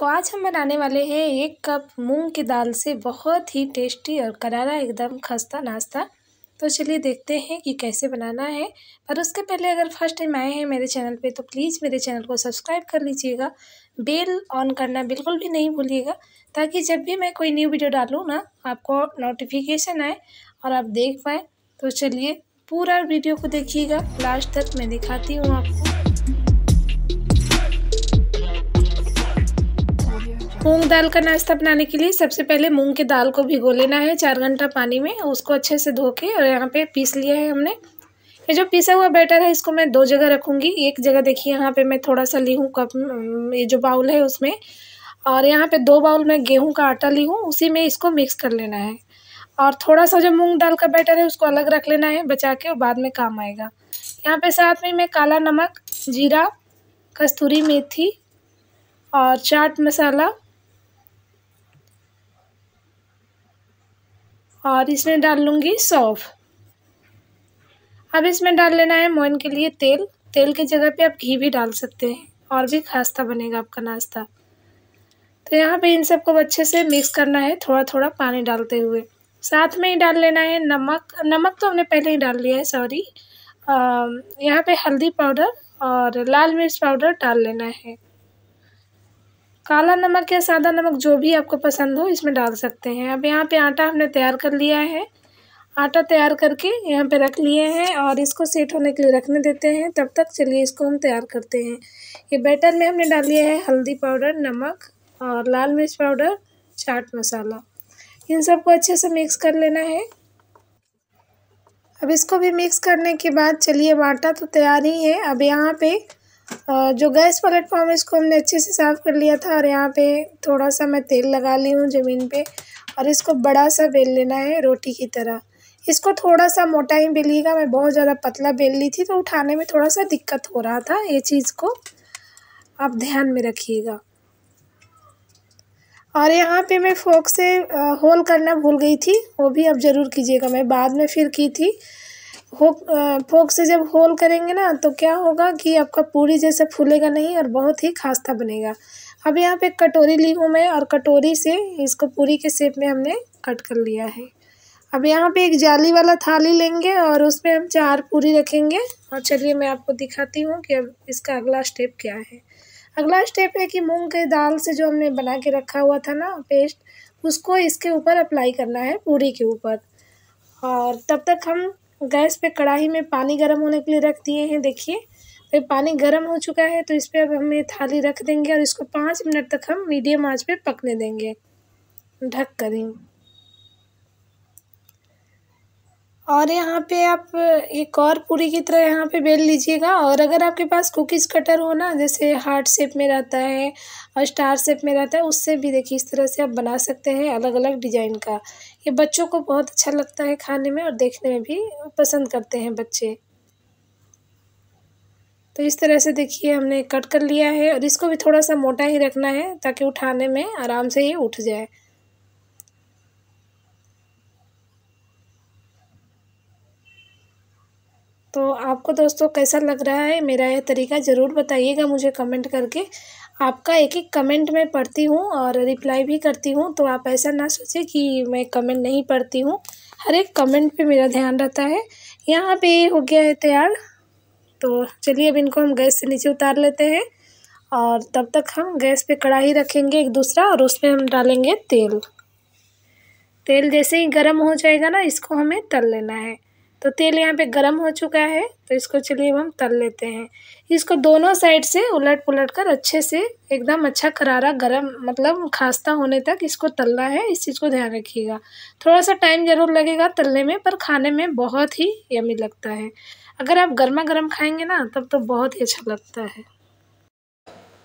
तो आज हम बनाने वाले हैं एक कप मूंग की दाल से बहुत ही टेस्टी और करारा एकदम खस्ता नाश्ता तो चलिए देखते हैं कि कैसे बनाना है पर उसके पहले अगर फर्स्ट टाइम आए हैं मेरे चैनल पे तो प्लीज़ मेरे चैनल को सब्सक्राइब कर लीजिएगा बेल ऑन करना बिल्कुल भी नहीं भूलिएगा ताकि जब भी मैं कोई न्यू वीडियो डालूँ ना आपको नोटिफिकेशन आए और आप देख पाएँ तो चलिए पूरा वीडियो को देखिएगा लास्ट तक मैं दिखाती हूँ आपको मूंग दाल का नाश्ता बनाने के लिए सबसे पहले मूंग की दाल को भिगो लेना है चार घंटा पानी में उसको अच्छे से धो के और यहाँ पे पीस लिया है हमने ये जो पीसा हुआ बैटर है इसको मैं दो जगह रखूँगी एक जगह देखिए यहाँ पे मैं थोड़ा सा ली हूँ कप ये जो बाउल है उसमें और यहाँ पे दो बाउल मैं गेहूँ का आटा ली हूँ उसी में इसको मिक्स कर लेना है और थोड़ा सा जो मूँग दाल का बैटर है उसको अलग रख लेना है बचा के और बाद में काम आएगा यहाँ पर साथ में मैं काला नमक जीरा कस्तूरी मेथी और चाट मसाला और इसमें डाल लूँगी सौफ अब इसमें डाल लेना है मोइन के लिए तेल तेल की जगह पे आप घी भी डाल सकते हैं और भी खास्ता बनेगा आपका नाश्ता तो यहाँ पे इन सबको अच्छे से मिक्स करना है थोड़ा थोड़ा पानी डालते हुए साथ में ही डाल लेना है नमक नमक तो हमने पहले ही डाल लिया है सॉरी यहाँ पे हल्दी पाउडर और लाल मिर्च पाउडर डाल लेना है काला नमक या सादा नमक जो भी आपको पसंद हो इसमें डाल सकते हैं अब यहाँ पे आटा हमने तैयार कर लिया है आटा तैयार करके यहाँ पे रख लिए हैं और इसको सेट होने के लिए रखने देते हैं तब तक चलिए इसको हम तैयार करते हैं ये बैटर में हमने डाल लिया है हल्दी पाउडर नमक और लाल मिर्च पाउडर चाट मसाला इन सबको अच्छे से मिक्स कर लेना है अब इसको भी मिक्स करने के बाद चलिए अब आटा तो तैयार ही है अब यहाँ पे जो गैस प्लेटफॉर्म है इसको हमने अच्छे से साफ़ कर लिया था और यहाँ पे थोड़ा सा मैं तेल लगा ली हूँ ज़मीन पे और इसको बड़ा सा बेल लेना है रोटी की तरह इसको थोड़ा सा मोटा ही बेलिएगा मैं बहुत ज़्यादा पतला बेल ली थी तो उठाने में थोड़ा सा दिक्कत हो रहा था ये चीज़ को आप ध्यान में रखिएगा और यहाँ पे मैं फोक से होल करना भूल गई थी वो भी आप ज़रूर कीजिएगा मैं बाद में फिर की थी होक फोक से जब होल करेंगे ना तो क्या होगा कि आपका पूरी जैसा फूलेगा नहीं और बहुत ही खास्ता बनेगा अब यहाँ पे कटोरी ली हूँ मैं और कटोरी से इसको पूरी के शेप में हमने कट कर लिया है अब यहाँ पे एक जाली वाला थाली लेंगे और उसमें हम चार पूरी रखेंगे और चलिए मैं आपको दिखाती हूँ कि अब इसका अगला स्टेप क्या है अगला स्टेप है कि मूँग के दाल से जो हमने बना के रखा हुआ था ना पेस्ट उसको इसके ऊपर अप्लाई करना है पूरी के ऊपर और तब तक हम गैस पे कढ़ाई में पानी गर्म होने के लिए रख दिए हैं देखिए फिर पानी गर्म हो चुका है तो इस पर अब हम ये थाली रख देंगे और इसको पाँच मिनट तक हम मीडियम आँच पर पकने देंगे ढक करेंगे और यहाँ पे आप एक और पूरी की तरह यहाँ पे बेल लीजिएगा और अगर आपके पास कुकीज़ कटर हो ना जैसे हार्ट शेप में रहता है और स्टार शेप में रहता है उससे भी देखिए इस तरह से आप बना सकते हैं अलग अलग डिज़ाइन का ये बच्चों को बहुत अच्छा लगता है खाने में और देखने में भी पसंद करते हैं बच्चे तो इस तरह से देखिए हमने कट कर लिया है और इसको भी थोड़ा सा मोटा ही रखना है ताकि उठाने में आराम से ये उठ जाए तो आपको दोस्तों कैसा लग रहा है मेरा यह तरीका ज़रूर बताइएगा मुझे कमेंट करके आपका एक एक कमेंट मैं पढ़ती हूँ और रिप्लाई भी करती हूँ तो आप ऐसा ना सोचें कि मैं कमेंट नहीं पढ़ती हूँ हर एक कमेंट पे मेरा ध्यान रहता है यहाँ पे हो गया है तैयार तो चलिए अब इनको हम गैस से नीचे उतार लेते हैं और तब तक हम गैस पे कढ़ाई रखेंगे एक दूसरा और उसमें हम डालेंगे तेल तेल जैसे ही गर्म हो जाएगा ना इसको हमें तल लेना है तो तेल यहाँ पे गर्म हो चुका है तो इसको चलिए अब हम तल लेते हैं इसको दोनों साइड से उलट पुलट कर अच्छे से एकदम अच्छा करारा गरम मतलब खास्ता होने तक इसको तलना है इस चीज़ को ध्यान रखिएगा थोड़ा सा टाइम ज़रूर लगेगा तलने में पर खाने में बहुत ही यमी लगता है अगर आप गर्मा गर्म खाएंगे ना तब तो बहुत ही अच्छा लगता है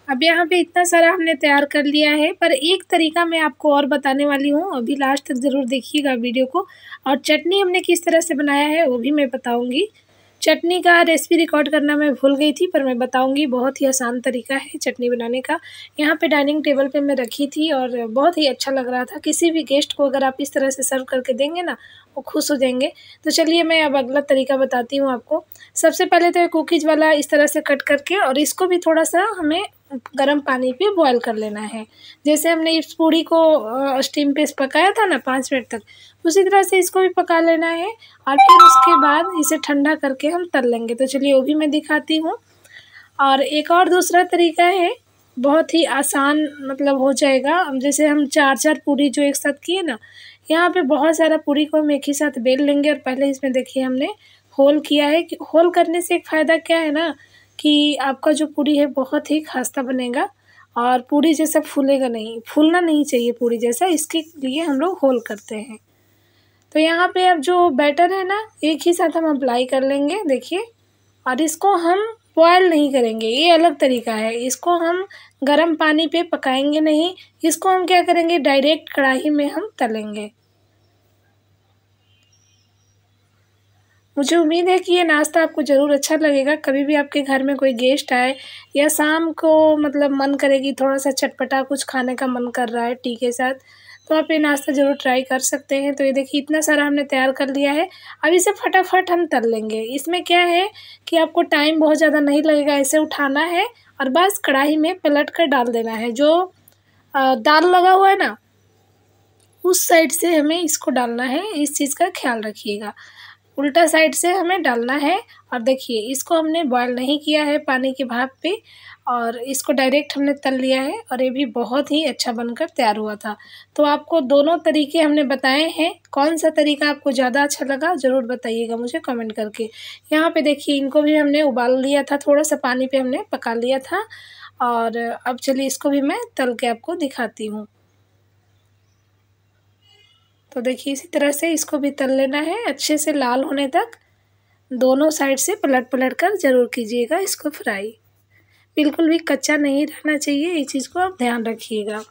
अब यहाँ पे इतना सारा हमने तैयार कर लिया है पर एक तरीका मैं आपको और बताने वाली हूँ अभी लास्ट तक ज़रूर देखिएगा वीडियो को और चटनी हमने किस तरह से बनाया है वो भी मैं बताऊँगी चटनी का रेसिपी रिकॉर्ड करना मैं भूल गई थी पर मैं बताऊंगी बहुत ही आसान तरीका है चटनी बनाने का यहाँ पे डाइनिंग टेबल पे मैं रखी थी और बहुत ही अच्छा लग रहा था किसी भी गेस्ट को अगर आप इस तरह से सर्व करके देंगे ना वो खुश हो जाएंगे तो चलिए मैं अब अगला तरीका बताती हूँ आपको सबसे पहले तो कुकीज़ वाला इस तरह से कट करके और इसको भी थोड़ा सा हमें गर्म पानी पे बॉईल कर लेना है जैसे हमने इस पूड़ी को स्टीम पे पकाया था ना पाँच मिनट तक उसी तरह से इसको भी पका लेना है और फिर उसके बाद इसे ठंडा करके हम तल लेंगे तो चलिए वो भी मैं दिखाती हूँ और एक और दूसरा तरीका है बहुत ही आसान मतलब हो जाएगा जैसे हम चार चार पूरी जो एक साथ किए ना यहाँ पे बहुत सारा पूरी को हम एक ही साथ बेल लेंगे और पहले इसमें देखिए हमने होल किया है कि होल करने से एक फ़ायदा क्या है ना कि आपका जो पूरी है बहुत ही खास्ता बनेगा और पूड़ी जैसा फूलेगा नहीं फूलना नहीं चाहिए पूड़ी जैसा इसके लिए हम लोग होल करते हैं तो यहाँ पे अब जो बैटर है ना एक ही साथ हम अप्लाई कर लेंगे देखिए और इसको हम बॉयल नहीं करेंगे ये अलग तरीका है इसको हम गर्म पानी पे पकाएंगे नहीं इसको हम क्या करेंगे डायरेक्ट कढ़ाई में हम तलेंगे मुझे उम्मीद है कि ये नाश्ता आपको ज़रूर अच्छा लगेगा कभी भी आपके घर में कोई गेस्ट आए या शाम को मतलब मन करेगी थोड़ा सा चटपटा कुछ खाने का मन कर रहा है टी के साथ तो आप ये नाश्ता ज़रूर ट्राई कर सकते हैं तो ये देखिए इतना सारा हमने तैयार कर लिया है अब इसे फटाफट हम तल लेंगे इसमें क्या है कि आपको टाइम बहुत ज़्यादा नहीं लगेगा ऐसे उठाना है और बस कढ़ाई में पलट कर डाल देना है जो दाल लगा हुआ है ना उस साइड से हमें इसको डालना है इस चीज़ का ख्याल रखिएगा उल्टा साइड से हमें डालना है और देखिए इसको हमने बॉयल नहीं किया है पानी के भाप पे और इसको डायरेक्ट हमने तल लिया है और ये भी बहुत ही अच्छा बनकर तैयार हुआ था तो आपको दोनों तरीके हमने बताए हैं कौन सा तरीका आपको ज़्यादा अच्छा लगा ज़रूर बताइएगा मुझे कमेंट करके यहाँ पे देखिए इनको भी हमने उबाल लिया था थोड़ा सा पानी पे हमने पका लिया था और अब चलिए इसको भी मैं तल के आपको दिखाती हूँ तो देखिए इसी तरह से इसको भी तल लेना है अच्छे से लाल होने तक दोनों साइड से पलट पलट कर ज़रूर कीजिएगा इसको फ्राई बिल्कुल भी कच्चा नहीं रहना चाहिए इस चीज़ को आप ध्यान रखिएगा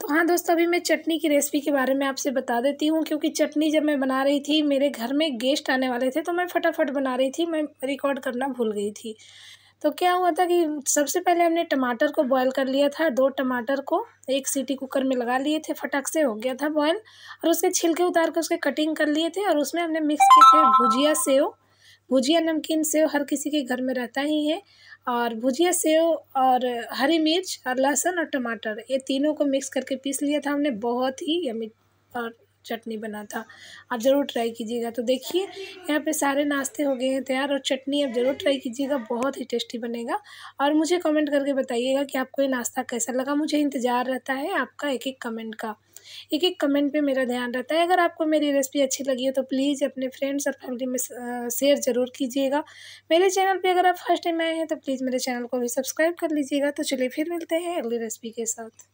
तो हाँ दोस्तों अभी मैं चटनी की रेसिपी के बारे में आपसे बता देती हूँ क्योंकि चटनी जब मैं बना रही थी मेरे घर में गेस्ट आने वाले थे तो मैं फटाफट बना रही थी मैं रिकॉर्ड करना भूल गई थी तो क्या हुआ था कि सबसे पहले हमने टमाटर को बॉयल कर लिया था दो टमाटर को एक सीटी कुकर में लगा लिए थे फटाक से हो गया था बॉयल और उसके छिलके उतार कर उसके कटिंग कर लिए थे और उसमें हमने मिक्स किए थे भुजिया सेव भुजिया नमकीन सेव हर किसी के घर में रहता ही है और भुजिया सेव और हरी मिर्च और लहसुन और टमाटर ये तीनों को मिक्स करके पीस लिया था हमने बहुत ही यमी और चटनी बना था आप ज़रूर ट्राई कीजिएगा तो देखिए यहाँ पे सारे नाश्ते हो गए हैं तैयार और चटनी आप ज़रूर ट्राई कीजिएगा बहुत ही टेस्टी बनेगा और मुझे कमेंट करके बताइएगा कि आपको ये नाश्ता कैसा लगा मुझे इंतज़ार रहता है आपका एक एक कमेंट का एक एक कमेंट पे मेरा ध्यान रहता है अगर आपको मेरी रेसिपी अच्छी लगी हो तो प्लीज़ अपने फ्रेंड्स और फैमिली में शेयर ज़रूर कीजिएगा मेरे चैनल पर अगर आप फर्स्ट टाइम आए हैं तो प्लीज़ मेरे चैनल को भी सब्सक्राइब कर लीजिएगा तो चलिए फिर मिलते हैं अगली रेसिपी के साथ